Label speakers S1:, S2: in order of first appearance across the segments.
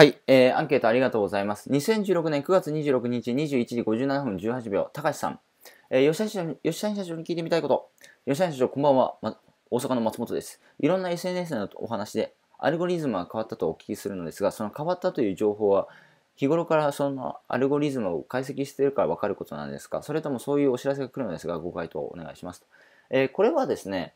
S1: はい、えー、アンケートありがとうございます。2016年9月26日21時57分18秒、高橋さん。えー、吉谷社長に聞いてみたいこと。吉谷社長、こんばんは、ま、大阪の松本です。いろんな SNS のお話で、アルゴリズムが変わったとお聞きするのですが、その変わったという情報は、日頃からそのアルゴリズムを解析しているから分かることなんですかそれともそういうお知らせが来るのですが、ご回答お願いします。えー、これはですね、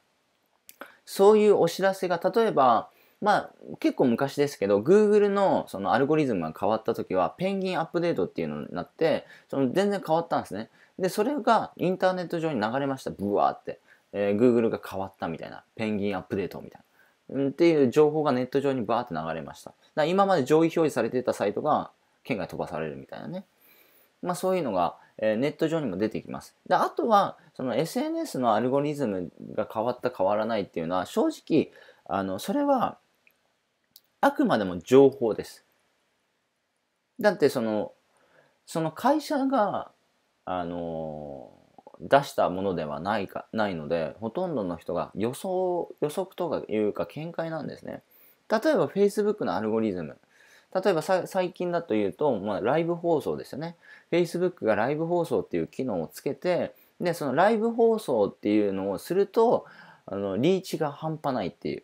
S1: そういうお知らせが、例えば、まあ、結構昔ですけど、Google のそのアルゴリズムが変わった時は、ペンギンアップデートっていうのになって、その全然変わったんですね。で、それがインターネット上に流れました。ブワーって。えー、Google が変わったみたいな。ペンギンアップデートみたいな。っていう情報がネット上にバーって流れました。だ今まで上位表示されていたサイトが県外飛ばされるみたいなね。まあそういうのが、えー、ネット上にも出てきます。で、あとは、その SNS のアルゴリズムが変わった変わらないっていうのは、正直、あの、それはあくまでも情報です。だってその、その会社が、あの、出したものではないか、ないので、ほとんどの人が予想、予測とかいうか見解なんですね。例えば Facebook のアルゴリズム。例えば最近だと言うと、まあ、ライブ放送ですよね。Facebook がライブ放送っていう機能をつけて、で、そのライブ放送っていうのをすると、あの、リーチが半端ないっていう。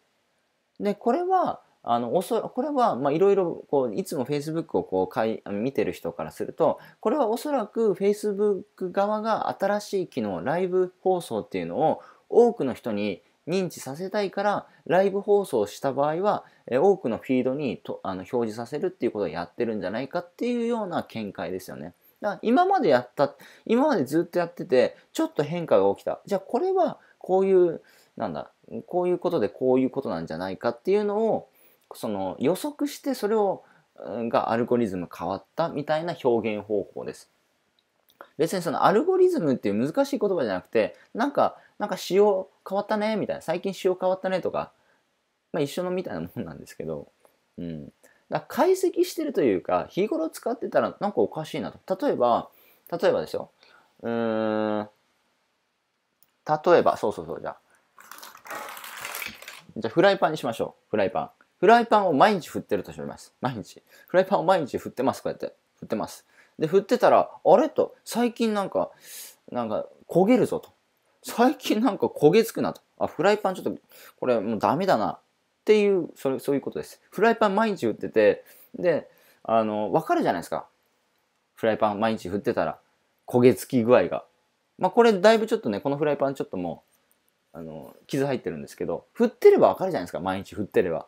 S1: で、これは、あの、おそこれは、ま、いろいろ、こう、いつも Facebook をこう、かい、見てる人からすると、これはおそらく Facebook 側が新しい機能、ライブ放送っていうのを多くの人に認知させたいから、ライブ放送した場合は、え多くのフィードにとあの表示させるっていうことをやってるんじゃないかっていうような見解ですよね。だから今までやった、今までずっとやってて、ちょっと変化が起きた。じゃあこれは、こういう、なんだ、こういうことでこういうことなんじゃないかっていうのを、その予測してそれをがアルゴリズム変わったみたいな表現方法です。別にそのアルゴリズムっていう難しい言葉じゃなくてなんかなんか仕様変わったねみたいな最近仕様変わったねとか、まあ、一緒のみたいなもんなんですけど、うん、だ解析してるというか日頃使ってたらなんかおかしいなと例えば例えばですようーん例えばそうそうそうじゃあじゃあフライパンにしましょうフライパンフライパンを毎日振ってるとします。毎日。フライパンを毎日振ってます、こうやって。振ってます。で、振ってたら、あれと、最近なんか、なんか焦げるぞと。最近なんか焦げつくなと。あ、フライパンちょっと、これもうダメだな。っていう、それ、そういうことです。フライパン毎日振ってて、で、あの、わかるじゃないですか。フライパン毎日振ってたら、焦げつき具合が。まあ、これだいぶちょっとね、このフライパンちょっともう、あの、傷入ってるんですけど、振ってればわかるじゃないですか、毎日振ってれば。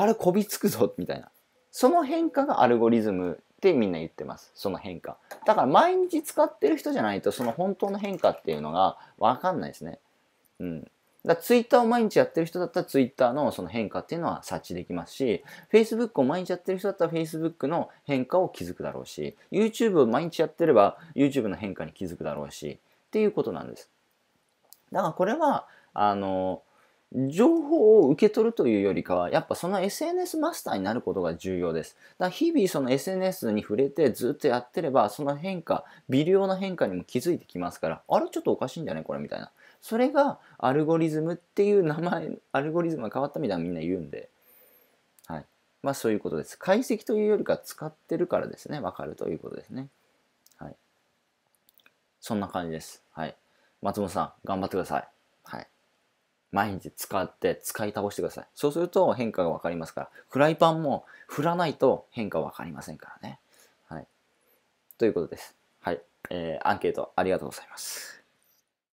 S1: あれこびつくぞ、みたいな。その変化がアルゴリズムってみんな言ってます。その変化。だから毎日使ってる人じゃないと、その本当の変化っていうのがわかんないですね。うん。だツイッターを毎日やってる人だったらツイッターのその変化っていうのは察知できますし、Facebook を毎日やってる人だったら Facebook の変化を気づくだろうし、YouTube を毎日やってれば YouTube の変化に気づくだろうし、っていうことなんです。だからこれは、あの、情報を受け取るというよりかは、やっぱその SNS マスターになることが重要です。だ日々その SNS に触れてずっとやってれば、その変化、微量な変化にも気づいてきますから、あれちょっとおかしいんじゃないこれみたいな。それがアルゴリズムっていう名前、アルゴリズムが変わったみたいなみんな言うんで。はい。まあそういうことです。解析というよりか使ってるからですね、わかるということですね。はい。そんな感じです。はい。松本さん、頑張ってください。毎日使って使い倒してください。そうすると変化がわかりますから。フライパンも振らないと変化わかりませんからね。はい。ということです。はい。えー、アンケートありがとうございます。